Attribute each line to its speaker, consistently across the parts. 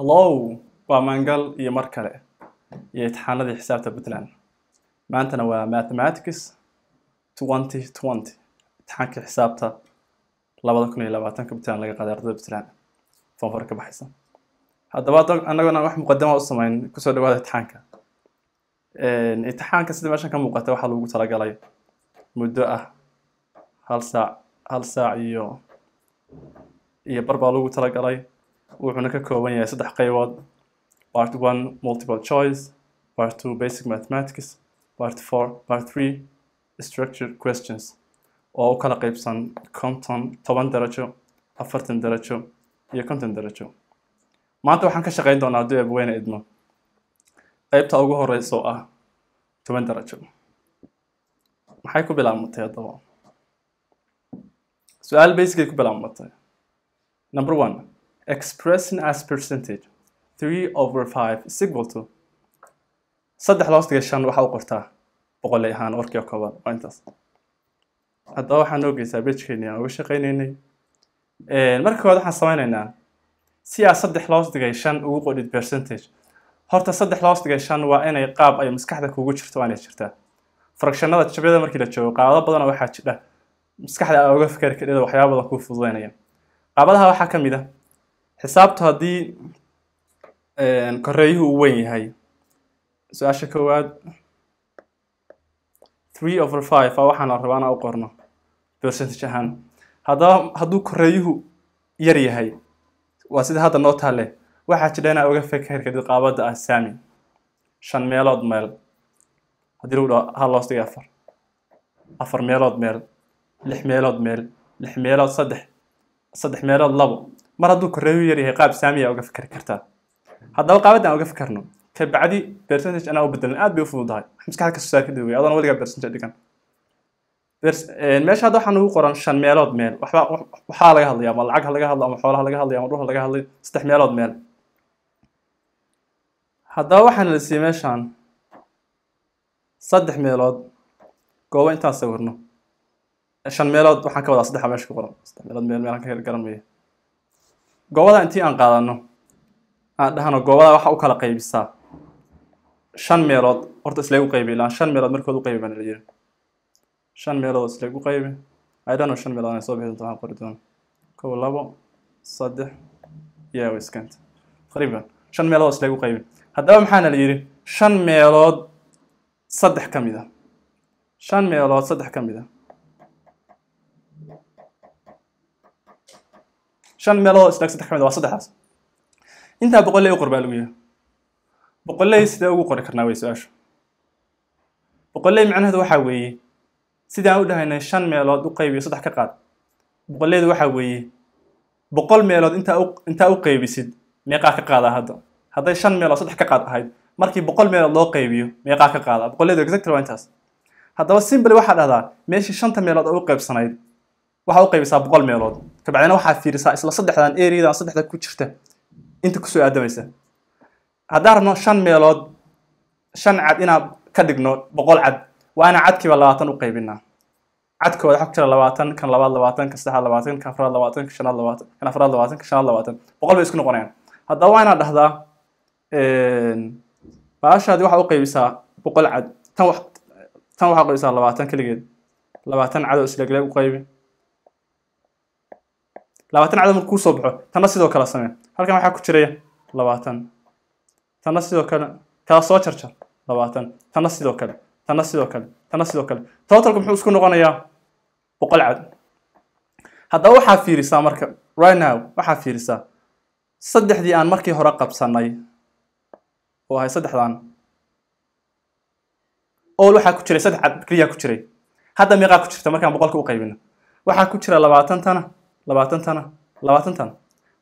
Speaker 1: hallow waa maangal iyo mar kale iyo intixaanadii xisaabta puntland maantana waa mathematics twenty twenty intixaankii xisaabta labada kun iyo labaatanka puntland laga qaaday ardada puntland foomfar ka baxaysa haddaba annagona wax muqadama u samayn kusoo dhawaada intixaanka intixaanka sida meeshan ka muuqata waxaa lagu talagalay muddo ah hal saac hal saac iyo iyo bar baa lagu talagalay wuxuuna ka kooban yahay saddex qaybood part one multiple choice part two basic mathematics part four part three structure questions oo u kala qaybsan konton toban darajo afartan darajo iyo konton darajo maanta waxaan ka shaqayn doonaa haddii abweyne idmo qaybta ugu horeyso oo ah toban darajo maxay ku bilaabmatay haddaba su-aal basicay ku bilaabmatay number one expressing as percentage 3 over 5 is equal to saddex loo shan waxaa u qortaa boqolay ahaan warkii koobaad waa intaas haddaba waxaan noo bejkeeni aan uga shaqaynaynay marka kood waxaan samaynaynaa si aa saddex loos shan ugu qodhid percentage horta saddex loos digay shan waa inay qaab ay maskaxda kugu jirto waa jirtaa frakshannada jabyada markii la joogo qaabado badana waxaa jidha maskaxda uga fikari kadhida waxyaaba badan kuu fududaynaya qaabadaha waxaa ka mid a ah xisaabta haddii koreeyuhu u weyn yahay su-aasha koowaad three over five a waxaan rabaa inaan u qorno percentage ahaan haddaba hadduu koreeyuhu yar yahay waa sida hadda noo taale waxaa jira inaa uga feker kadid qaabadda ah sami shan meelood meel haddii lagu dhaho hal loos dhiga afar afar meelood meel lix meelood meel lix meelood saddex saddex meelood labo mar hadduu korreeyu yaryahay qaab saamiya uga fikri kartaa haddaba qaabadaan uga fikarno kabacdi bacdi percentage anaa u bedelan aad bay u fududahay maskaxda ka soo kadib wey weligaa percentage dhigan meesha hadda waxaa nagu qoran shan meelood meel waxba waxaa laga hadlaya ama lacag ha laga hadlo ama xoolaha laga hadlaya ama dhul laga hadlayo saddex meelood meel haddaba waxaana la siiyey meeshaan saddex meelood goobo intaan sawirno shan meelood waxaan ka wadaa saddexa meesha ku qoran saddex meelood meel meelaan ka garan maya goobada intii aan qaadano aan dhahno goobada waxa u kala qaybisaa shan meelood horta isleegu qaybi ilaan shan meelood markood u qaybi baan layiri shan meelood islegu qaybi i don't know shan meelood inay soo bixi doonto waxaan qori doono kow labo saddex yaa iskanta taqriiban shan meelood islegu qaybi haddaba maxaana la yidhi shan meelood saddex ka mid a ah. shan meelood saddex ka mid a ah. shan meeloo isdhaag saddex kamid waa saddexdaas intaa boqolley u qor baa lagu yahay boqolley sidee ugu qori karnaa wey su-aashu boqolley macnaheedu waxaa weeye sidaan u dhahaynay shan meelood u qaybiyo saddex ka qaad boqolleydu waxaa weeye boqol meelood intaa u qaybisid meeqaa ka qaadaa hadda hadday shan meelood saddex ka qaad ahayd markii boqol meelood loo qaybiyo meeqaa ka qaadaa boqolleydu exactly waa intaas haddaba simbly waxaa dhahdaa meeshii shanta meelood oo u qaybsanayd waxaa u qaybisaa boqol meelood kabacdina waxaad fiirisaa isla saddexdan areadan saddexda ku jirta inta kusoo aadamaysa haddaan rabno shan meelood shan cad inaan ka dhigno boqol cad waa inaan cadkiiba labaatan u qaybinaa cadkooda waxa jira labaatan kan labaad labaatan kan saddexaad labaatan kan afraad labaatan kan shanaad labaatan kan afraad labaatan kan shanaad labaatan boqol bay isku noqonayaan haddaba waa inaan dhahdaa baashaadi waxaa u qaybisaa boqol cad tan tan waxaa u qaybisaa labaatan keligeed labaatan cad oo islegleg u qaybi labaatan cadad markuu soo baxo tanna sidoo kale samee halkan waxaa ku jiraya labaatan tana sidoo kale kala soo jarjar labaatan tana sidoo kale tanna sidoo kale tana sidoo kale totalka muxuu isku noqonayaa boqol cad haddaba waxaa fiirisaa marka right now waxaa fiirisaa saddexdii aan markii hore qabsanay oo ahay saddexdaan ool waxaa ku jiray saddex cad keliyaa ku jiray hadda meeqaa ku jirta markaan boqolka u qaybino waxaa ku jira labaatan tana labaatantana labaatantan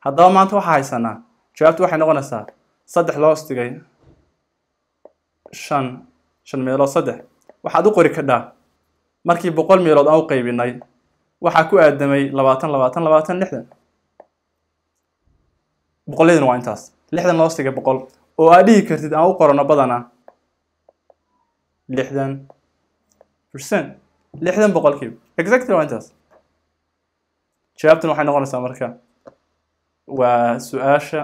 Speaker 1: haddaba maanta waxaa haysanaa jawaabtu waxay noqonaysaa saddex loo istigay shan shan meelood saddex waxaad u qori kadhaa markii boqol meelood aan u qaybinay waxaa ku aadamay labaatan labaatan labaatan lixdan boqolyadina waa intaas lixdan loo istigay boqol oo aad dhihi kartid aan u qorano badana lixdan percent lixdan boqolkiiba exactly waa intaas jawaabtan waxay noqonaysaa marka waa su-aasha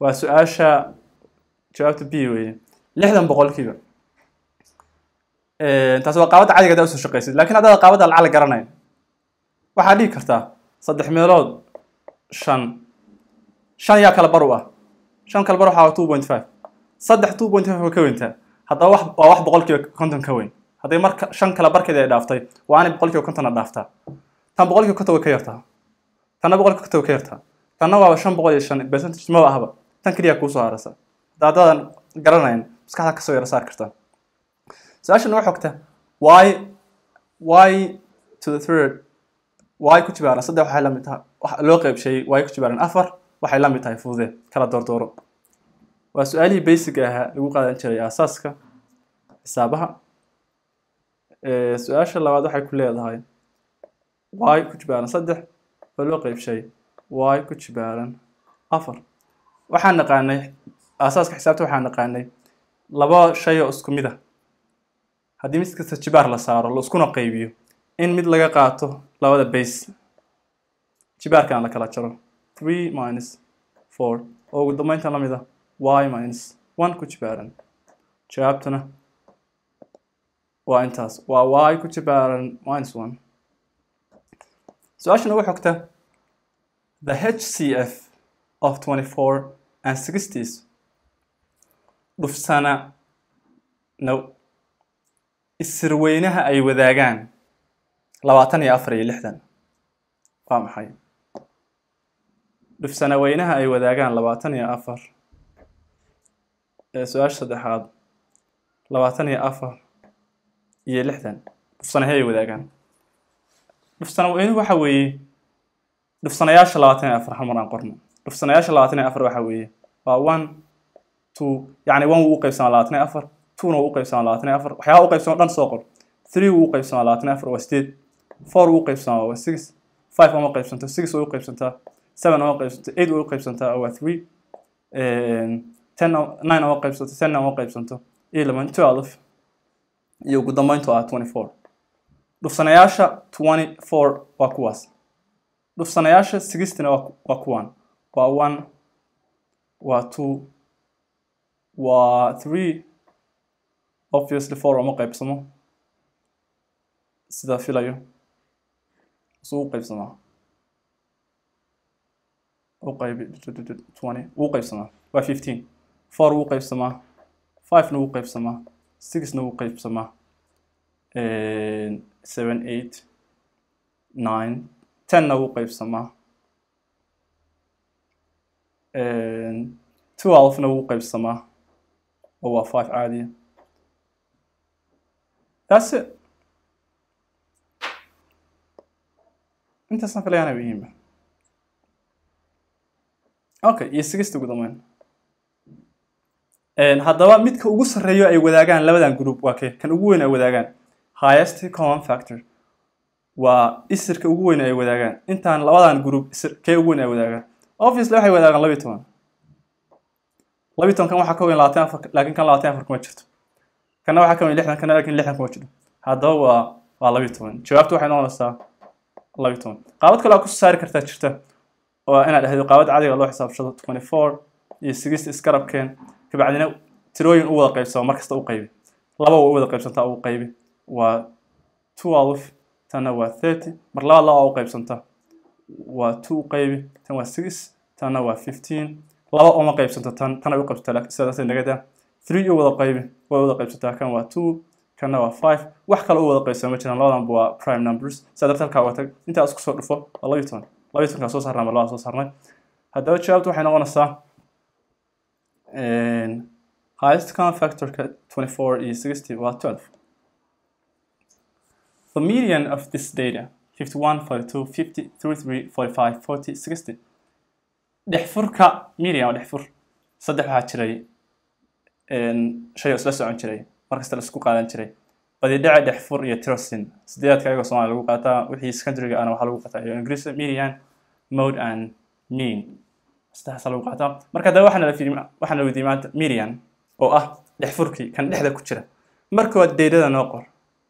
Speaker 1: waa su-aasha jawaabta b weye lixdan boqolkiiba taas waa qaabadda cadiga adaa usoo shaqaysid lakin haddaad qaabadda lacala garanayn waxaad dhigi kartaa saddex meelood shan shan yaa kala bar u ah shan kala bar waxaa waa two point five saddex two point five waa ka weyntaa haddaba waa wax boqolkiiba konton ka weyn hadday marka shan kala barkeeda ay dhaaftay waa aanay boqolkiiba konton a dhaaftaa tan boqolkiiba konton way ka yartaa tanna boqolkiiba konton way ka yartaa tanna waaba shan boqol iyo shan percentage maba ahba tan keliya kuusoo harasa hadda haddaadan garanayn maskaxdaa kasoo yaro saar kartaa su-aashan waa xogta why why to the third way ku jibaaran saddex waxay la tahay loo qeybsheeyey way ku jibaaran afar waxay la tahay fuudee kala doordooro waa su-aalihii basiga ahaa lagu qaadan jiray aasaaska xisaabaha eh, su-aasha labaad waxay ku leedahay y ku jibaaran saddex oo loo qeybshay y ku jibaaran afar waxaan naqaanay aasaaska xisaabta waxaan naqaanay laba shay oo isku mid ah haddii mid kasta jibaar la saaro la iskuna qaybiyo in mid laga qaato labada base jibaarkan la kala jaro three minus four oo ugu dambeyntan lamid a y minus one ku jibaaran jawaabtuna waa intaas waa y ku jibaaran minus one su-aasha nagu xogta the h c f of twenty four and sixties dhufsana no isirweynaha ay wadaagaan labaatan iyo afar iyo lixdan waa maxay dhufsana weynaha ay wadaagaan labaatan iyo afar su-aasha saddexaad labaatan iyo afar iyo lixdan dhufsanaha ay wadaagaan dhufsanweynuhu waxa weeye dhufsanayaasha labaatan iyo afar hal mar aan qorno dhufsanayaasha labaatan iyo afar waxa weeye waa one two yacni one wuu u qaybsamaa labaatan iyo afar twona wuu u labaatan afar waxyaaba u dhan soo qor three wuu u qaybsamaa labaatan iyo afar waa sideed four wuu u waa six five uma qaybsanto six way u seven uma qaybsanto eight way u waa three ehm, ten nine uma qaybsanto tenna uma qaybsanto iyo laban iyo ugu dambayntu ah twenty four dhuufsanayaasha twenty four waa kuwaas dhuufsanayaasha sixtyna waa kuwaan waa one waa two waa three obviously four uma qaybsamo sidaa filayo suu qaybsamaa qybtwenty wuu qeybsamaa waa fifteen four wuu qaybsamaa qeybsamaa fivena wuu qeybsamaa sixna wuu qaybsamaa Eh, seven eight nine tenna wuu qaybsamaa eh, twelvena wuu qaybsamaa oo oh, waa five caadiya that's it intaasaan kalayana muhiima okay iyo sixty ugu dambeyn eh, haddaba midka ugu sarreeyo ay wadaagaan labadan group waa kee kan ugu weyn ay wadaagaan highest common factor waa isirka ugu weyn ay wadaagaan intaan labadan group kee ugu weyn ay wadaagaan obviously waxay wadaagaan labiy toban labiy tobankan waxaa ka weyn labaatan afar laakiin kan labaatan afar kuma jirto kana waxaa ka weyn lixdan kana laakiin lixdan kuma jirto haddaba waa waa labiy toban jawaabtu waxay noqonaysaa labiy toban qaabad kale aa kusoo saari kartaa jirta oo inaad dhahdo qaabad cadiga loo xisaabshado twenty four iyo sigista iskarabkeen kabacdina tirooyin u wada qaybsamo markasta u qaybi laba wa u wada qaybsantaa u qaybi waa twelve tanna waa thirty mar laba laba u qaybsanta waa two qaybi tan waa six tanna waa fifteen laba uma qaybsanta tan tana u qaybsata sidaasay nagada three u wada qaybi way wada qaybsataa kan waa two kanna waa five wax kale u wada qaybsama jiraan labadanba waa prime numbers saa darteed halkaa waa tag intaa isku soo dhufo waa laba iyo toban laba iyo tobankaa soo saarnaa mar labaa soo saarnay haddaba jawaabta waxay noqonaysaa highest con factorka twenty four iyo sixty waa twelve The median of this data 51, 42, 50, 33, 45, 40, 60 dhexfurka median waa dhexfur saddex waxaa jiray shay isla socon jiray markasta laisku qaadan jiray badidhaca dhexfur iyo tirosin sideedaadka ayagoo somalia lagu qaataa wixii secondariga ana waxaa lagu qaataa iyo ingris median mode and mean saddexdaasa lagu qaataa marka haddaba waxaana waxaana la weydiiyey maanta median oo ah dhexfurkii kan dhexda ku jira marka waa deydada noo qor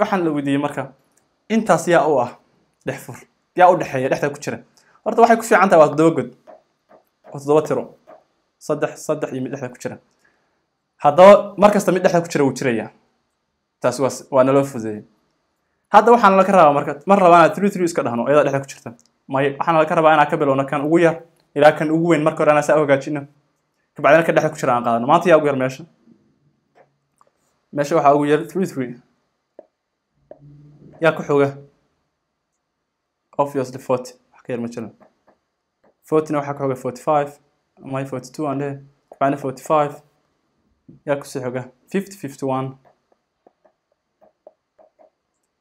Speaker 1: waxaan la weydiiyey marka intaas yaa u ah dhex fur yaa u dhexeeya dhexdaa ku jira horta waxay ku fiican tahay waa toddoba god oo toddoba tiro saddex saddex iyo mid dhexda ku jira haddaba mar kasta mid dhexda ku jira wuu jirayaa taasi waa waa naloo fudeeyey hadda waxaan laga rabaa marka mar rabaa inaad three three iska dhahno iyada dhexda ku jirta maye waxaan laga rabaa inaan ka bilowno kan ugu yar ilaa kan ugu weyn marka hore anaa saa u hagaajino kabacdina ka dhexda ku jira aan qaadano maanta yaa ugu yar meesha meesha waxaa ugu yar three three yaa ku xoga obviously forty wax ka yar ma jiran fortyna waxaa ku xoga forty five my forty two aan dhehe bacna forty five yaa kusii xoga fifty fifty one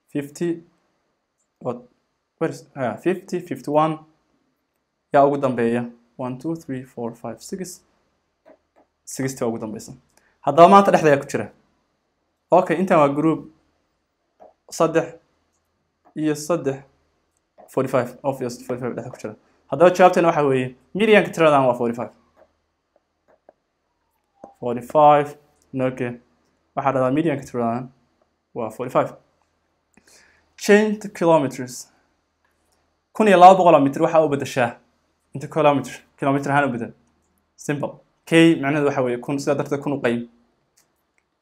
Speaker 1: fifty what ah, fifty fifty one yaa ugu dambeeya one two three four five six sixty waa ugu dambeysa haddaba maanta dhexda ayaa ku jira okay intan waa group saddex iyo saddex forty five obvious forty five dhexda ku jira haddaba jawaabteena waxa weeye medianka tiradan waa forty five forty five okay waxaa dhahdaa medianka tiradan waa forty five change to kilometers kun iyo laba boqoloo mitr waxaa u bedeshaa into kilometer kilometer ahaan u bedel simple k macnaheedu waxa weeye kun sidaa darteed kun u qaym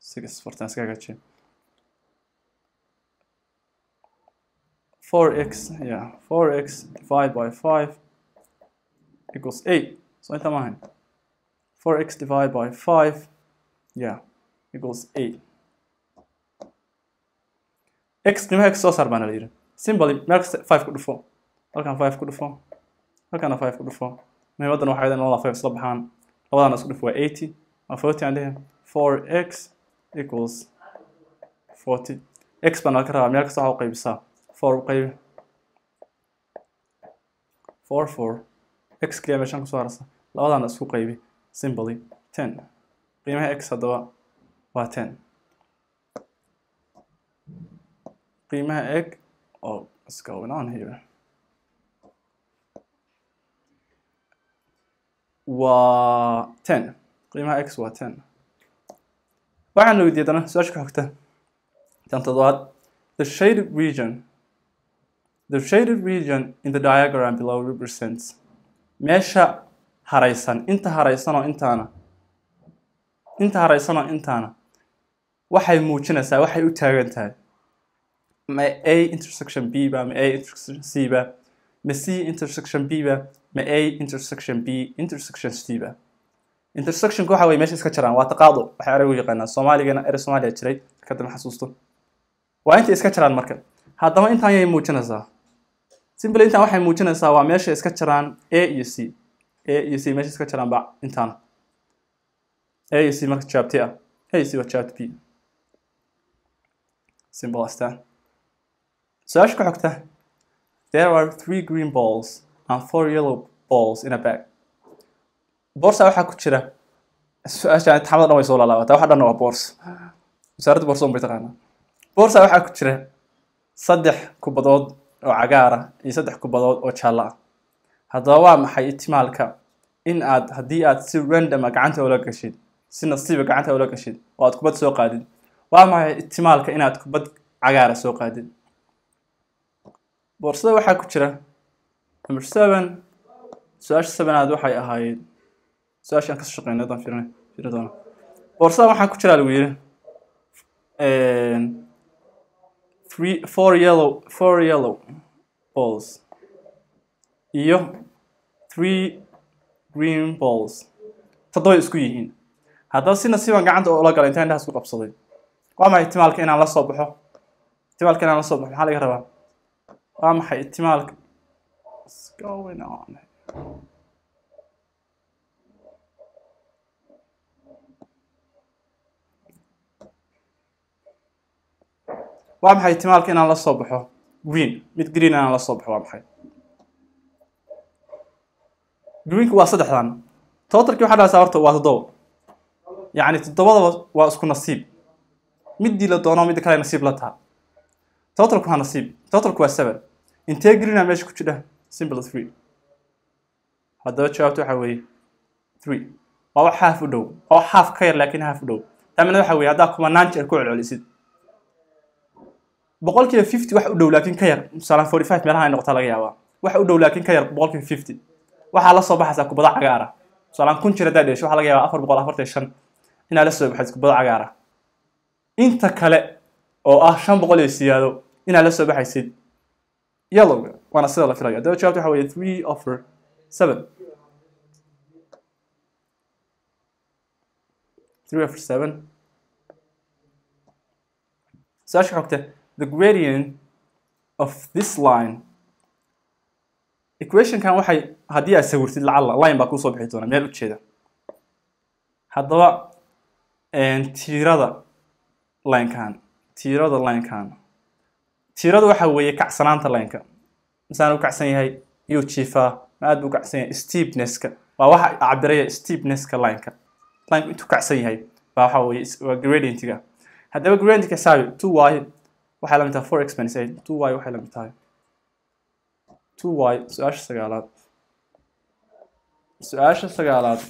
Speaker 1: iskaga four x yeah four x divided by five equals eight so inta maahan four x divided by five yeah equals eight x qiimaha kasoo saar baana la yidhi simboly meel kasta ku dhufo halkan five ku dhufo halkana five ku dhufo muhiimaddana waxay leedahay labada five isla baxaan labadana isku dhufo waa eighty waa forty aan lehe four x equals forty x baan ka rabaa meel kasta waxa u qaybisaa four u qaybi four four x kaliya meeshaan kusoo harasa labadana isku qaybi simbly ten qiimaha x haddaba waa ten qiimaha eg oh what's going on here waa ten qiimaha x waa ten waxaan weydiiya dana su-aasha ku xigta tan toddobaad the shaded region the shaded region in the diagram below represents meesha haraysan inta haraysanoo intaana inta haraysanoo intaana waxay muujinaysaa waxay u taagan tahay ma a intersection b ba ma a intersection c ba ma c intersection b ba ma a intersection b intersection c ba intersectionka waxa wey mesha iska jaraan waa taqaado waxay ereygu yaqaanaa soomaaligeena ere soomaaliya jiray kadibna xasuusto waa intay iska jaraan marka haddaba intaan yay muujinaysaa simple intaan waxay muujinaysaa waa meesha iska jaraan a iyo c a iyo c meesha iska jiraan baa intaan a iyo c marka jabt ah a iyo c waa jabt b simple astaan su-aasha ku xogta there are three green balls and four yellow balls in a bag borsa waxaa ku jira su-aasha intixaamada dhan way soo laalaabata waxa dhan waa boors wasaaradda borsoon bay taqaanaa borsa waxaa ku jira saddex kubadood oo cagaara iyo saddex kubadood oo jaalla ah haddaba waa maxay ihtimaalka in aad haddii aad si randoma ah gacanta ula gashid si nasiiba ah gacanta ula gashid oo aad kubad soo qaadid waa maxay ihtimaalka inaad kubad cagaara soo qaadid boorsada waxaa ku jira number seven su-aasha sevenaad waxay ahaayeen su-aashaan kasoo shaqeynay haddaan fiirin fiiri doona boorsada waxaa ku jiraa lagu yidhi three four yellow four yellow balls iyo three green balls toddoba isku yihiin haddaba si nasiibaan gacanta ula galay intaan indhahaas ku qabsaday waa maxay ihtimaalka inaan la soo baxo ihtimaalka inaan la soo baxo maxaa laga rabaa waa maxay ihtimaalka waa maxay timaalka inaan la soo baxo green mid green inaan la soo baxo waa maxay greenka waa saddexdan totalkii waxaa dhahaysaa horta waa toddoba yacni toddobadaba waa isku nasiib middii la doono midda kale nasiib la taha totalku waa nasiib totalku waa seven intee greena meesha ku jidha simple three haddaba jawaabta waxaa weeye three waa wax half u dhow oo half ka yar laakiin half u dhow taamina waxaa weeye haddaa kumanaan jeer ku celcelisid boqolkiiba fifty wax u dhow laakiin ka yar tusaale forty five meelaha ay noqotaa laga yaabaa wax u dhow laakiin ka yar boqolkiiba fifty waxaa la soo baxaysaa kubada cagaara tusaale kun jir haddaad dhesho waxa laga yaabaa afar boqol afartan shan inaad la soo baxaysa kubada cagaara inta kale oo ah shan boqol iyo siyaado inaad la soo baxaysid yellowga waana sida la filayo haddaba jawaabta waxa weye three over seven three over seven su-aasha xogta the gradient of this line equationkan waxay haddii aad sawirtid lacalla line baa kuusoo bixi doona meel ujeeda haddaba tiirada linekan tiirada linekan tiirada waxa weeye kacsanaanta lineka masaan u kacsan yahay iyuu jiifaa ma aad bu u kacsan yahay steepnesska waa waxa cabiraya steepnesska lineka lineu intuu kacsan yahay baa waxa weeye waa gradientiga haddaba gradientka saabi two waayo waxay la mid tahay four x eight two y waxay la mid tahay two y su-aasha sagaalaad su-aasha sagaalaad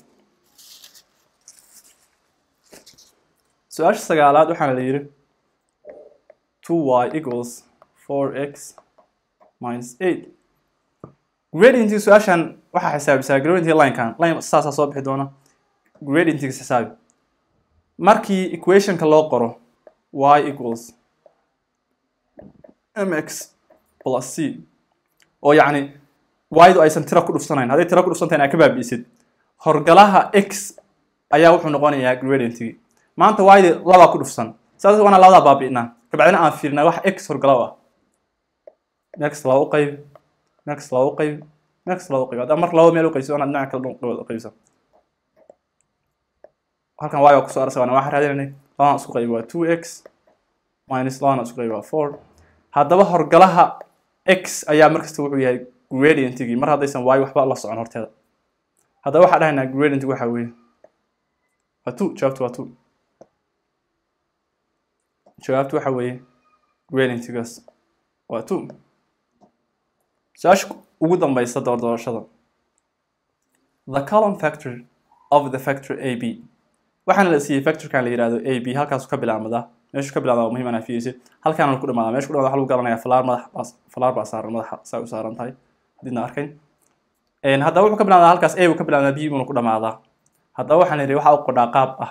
Speaker 1: su-aasha sagaalaad waxaana la yidhi two y equals four x minus eight gradintii su-aashan waxaa xisaabisaa gradintii linekan line saasaa soo bixi doona gradintiga xisaabi markii equationka loo qoro y equals mx plus c oo yacni waydu aysan tira ku dhufsanayn hadday tira ku dhufsantayn aad ka baabi'isid horgalaha x ayaa wuxuu noqonayaa gradientigii maanta waydi labaa ku dhufsan saas waana labadaa baabiinaa kabacdina aan fiirinaa wax x horgalow ah next laba u qayb next laba u qayb next laba u qayb haddaa mar laba meel u qaybsid onaad dhinaca kale u qaybsan halkan waagaa kusoo arsa waana waxa raadinanay labadaan isku qayb waa two x minus labadaan isku qayb waa four haddaba horgalaha x ayaa markasta wuxuu yahay gradient mar haddaysan waayo waxba la socon horteeda haddaba waxaa dhahaynaa gradient waxaa weeye waa two jawaabtu waa two jawaabtu waxaa weeye gradient waa two su-aasha ugu dambaysa doordoorashada the column factor of the factor a b waxaana la siiyey factorkan la yidhahdo a b halkaasu ka bilaamadaa meeshu ka bilada muhim anaa fiirisa ku dhamaada meshu kudhamada waa lagu garanaya falaar madax falaar baa saaran madaxa saa u saaran tahay haddiidna arkayn haddaba wuxuu ka bilaadaa halkaas a buu ka bilaadaa b buuna ku dhamaadaa haddaba waxaan idhi waxaa u qordhaa qaab ah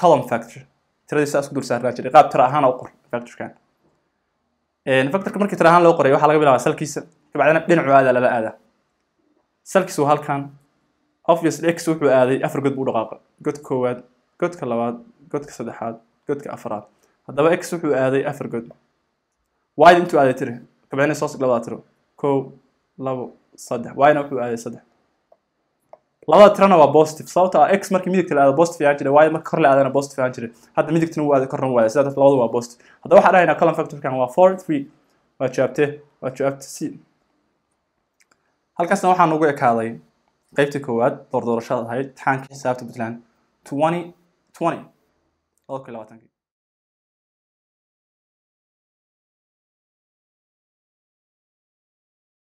Speaker 1: column factor tiradii saa isku dul saarnaa jiray qaab tira ahaan u qor factorkan factorka markii tira ahaan loo qoray waxaa laga bilaabaa salkiisa kabacdina dhinacu aada lala aada salkiis halkan obviously x wuxuu aaday afar god buu dhaqaaqay god koowaad godka labaad godka saddexaad godka afraad haddaba x wuxuu aaday afar god wyd intuu aaday tiri kabcina soosig labadaa tiro ko labo saddex wyna wuxuu aaday saddex labada tirana waa positive sababta ah x markii midigta la aado positive ayaan jiray y marka kor la aadana positive ayaan jiray hadda midigtana wuu aaday korna wuu aaday sidaa labadu waa positive haddaba waxaan dhahaynaa column factorkan waa four three waa jawaabte waa jawaabte c halkaasna waxaan ugu ekaaday qaybta koowaad doordoorashada ahayd taxaanka xisaabta puntland twenty twenty okay खिलावा thank you